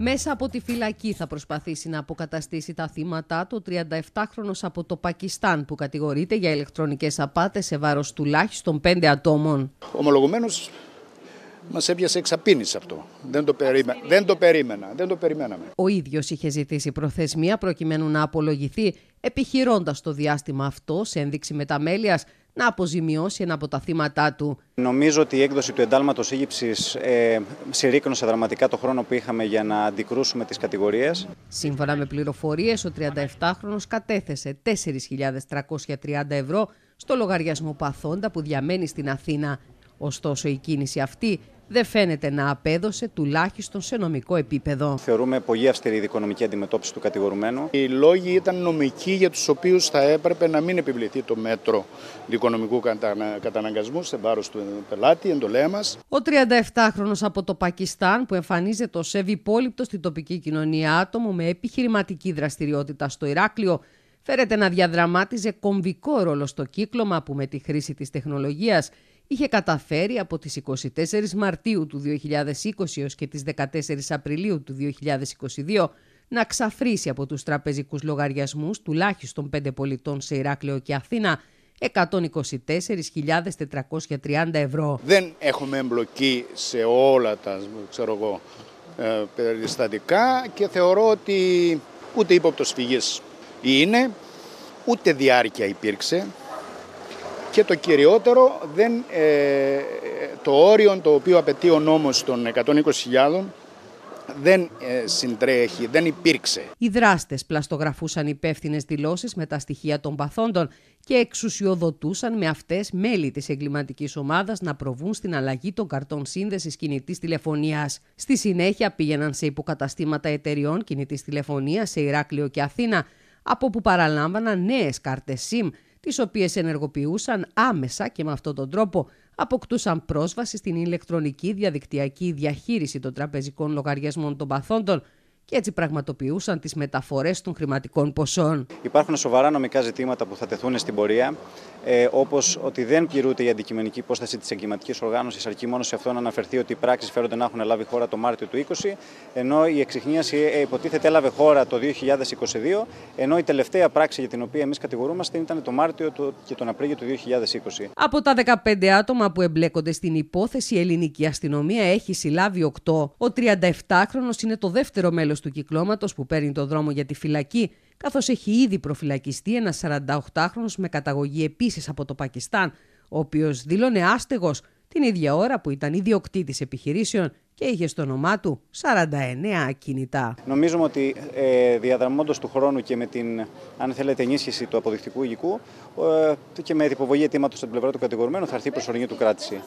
Μέσα από τη φυλακή θα προσπαθήσει να αποκαταστήσει τα θύματα του 37χρονο από το Πακιστάν που κατηγορείται για ηλεκτρονικές απάτες σε βάρος τουλάχιστον 5 ατόμων. Ομολογουμένως μας έπιασε εξαπίνη αυτό. Δεν το, περίμε... δεν το περίμενα. Δεν το περιμέναμε. Ο ίδιος είχε ζητήσει προθεσμία προκειμένου να απολογηθεί επιχειρώντας το διάστημα αυτό σε ένδειξη μεταμέλειας να αποζημιώσει ένα από τα θύματα του. Νομίζω ότι η έκδοση του εντάλματος ήγυψη ε, συρρήκνωσε δραματικά το χρόνο που είχαμε για να αντικρούσουμε τις κατηγορίες. Σύμφωνα με πληροφορίες, ο 37χρονο κατέθεσε 4.330 ευρώ στο λογαριασμό παθόντα που διαμένει στην Αθήνα. Ωστόσο, η κίνηση αυτή δεν φαίνεται να απέδωσε τουλάχιστον σε νομικό επίπεδο. Θεωρούμε πολύ αυστηρή δικονομική αντιμετώπιση του κατηγορουμένου. Οι λόγοι ήταν νομικοί για τους οποίους θα έπρεπε να μην επιβληθεί το μέτρο δικονομικού καταναγκασμού σε βάρος του πελάτη, εντολέα μας. Ο 37 χρόνο από το Πακιστάν που εμφανίζεται ως ευυπόληπτος στην τοπική κοινωνία άτομο με επιχειρηματική δραστηριότητα στο Ηράκλειο φέρεται να διαδραμάτιζε κομβικό ρόλο στο κύκλωμα που με τη χρήση της τεχνολογίας είχε καταφέρει από τις 24 Μαρτίου του 2020 έως και τις 14 Απριλίου του 2022 να ξαφρίσει από τους τραπεζικούς λογαριασμούς τουλάχιστον 5 πολιτών σε Ηράκλειο και Αθήνα 124.430 ευρώ. Δεν έχουμε εμπλοκή σε όλα τα ξέρω εγώ, ε, περιστατικά και θεωρώ ότι ούτε ύποπτος φυγής είναι, ούτε διάρκεια υπήρξε και το κυριότερο, δεν, ε, το όριο το οποίο απαιτεί ο νόμος των 120.000 δεν ε, συντρέχει, δεν υπήρξε. Οι δράστες πλαστογραφούσαν υπεύθυνες δηλώσεις με τα στοιχεία των παθόντων και εξουσιοδοτούσαν με αυτές μέλη της εγκληματικής ομάδας να προβούν στην αλλαγή των καρτών σύνδεσης κινητής τηλεφωνίας. Στη συνέχεια πήγαιναν σε υποκαταστήματα εταιριών κινητής τηλεφωνίας σε Ηράκλειο και Αθήνα, από που παραλάμβαναν νέες κάρτες SIM οι οποίες ενεργοποιούσαν άμεσα και με αυτόν τον τρόπο αποκτούσαν πρόσβαση στην ηλεκτρονική διαδικτυακή διαχείριση των τραπεζικών λογαριασμών των παθόντων και έτσι πραγματοποιούσαν τις μεταφορές των χρηματικών ποσών. Υπάρχουν σοβαρά νομικά ζητήματα που θα τεθούν στην πορεία, ε, όπως ότι δεν πληρούνται η αντικειμενική υπόσταση της εγκληματικής οργάνωσης, αρκεί μόνο σε αυτό να αναφερθεί ότι οι πράξεις φέρονται να έχουν λάβει χώρα το Μάρτιο του 20, ενώ η εξυχνίαση ε, υποτίθεται έλαβε χώρα το 2022, ενώ η τελευταία πράξη για την οποία εμείς κατηγορούμαστε ήταν το Μάρτιο και τον Απρίλιο του 2020. Από τα 15 άτομα που εμπλέκονται στην υπόθεση, η ελληνική αστυνομία έχει συλλάβει 8. Ο 37χρονος είναι το δεύτερο μέλος του κυκλώματος που παίρνει το δρόμο για τη φυλακή, καθώς έχει ήδη προφυλακιστεί ένας 48χρονος με καταγωγή επίσης από το Πακιστάν, ο οποίος δήλωνε άστεγος την ίδια ώρα που ήταν ιδιοκτήτης επιχειρήσεων και είχε στο όνομά του 49 ακινητά. Νομίζουμε ότι ε, του χρόνου και με την αν θέλετε, ενίσχυση του αποδεικτικού υγικού ε, και με την υποβολή αιτήματος στην πλευρά του κατηγορουμένου θα έρθει η προσωρινή του κράτηση.